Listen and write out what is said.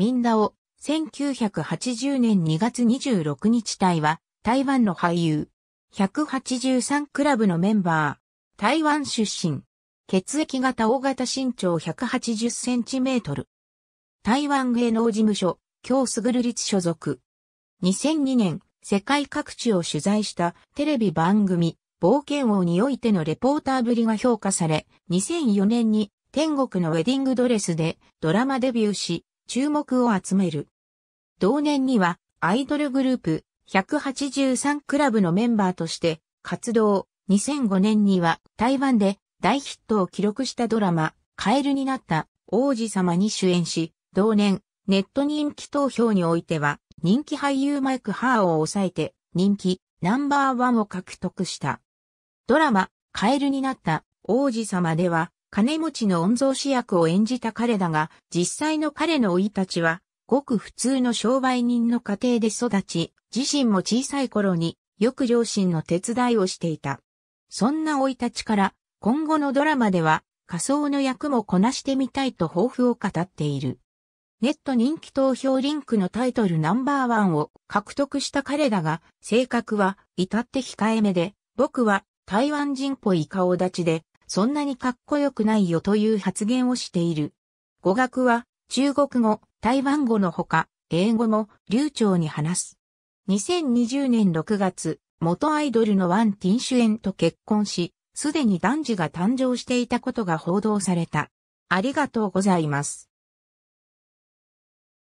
ミンダオ、1980年2月26日台は、台湾の俳優、183クラブのメンバー、台湾出身、血液型大型身長180センチメートル。台湾芸能事務所、京すぐる立所属。2002年、世界各地を取材したテレビ番組、冒険王においてのレポーターぶりが評価され、2004年に天国のウェディングドレスでドラマデビューし、注目を集める。同年にはアイドルグループ183クラブのメンバーとして活動。2005年には台湾で大ヒットを記録したドラマ、カエルになった王子様に主演し、同年、ネット人気投票においては、人気俳優マイク・ハーを抑えて、人気ナンバーワンを獲得した。ドラマ、カエルになった王子様では、金持ちの御曹司役を演じた彼だが、実際の彼の老い立ちは、ごく普通の商売人の家庭で育ち、自身も小さい頃によく両親の手伝いをしていた。そんな老い立ちから、今後のドラマでは仮想の役もこなしてみたいと抱負を語っている。ネット人気投票リンクのタイトルナンバーワンを獲得した彼だが、性格は至って控えめで、僕は台湾人っぽい顔立ちで、そんなにかっこよくないよという発言をしている。語学は中国語、台湾語のほか、英語も流暢に話す。2020年6月、元アイドルのワン・ティンシュエンと結婚し、すでに男児が誕生していたことが報道された。ありがとうございます。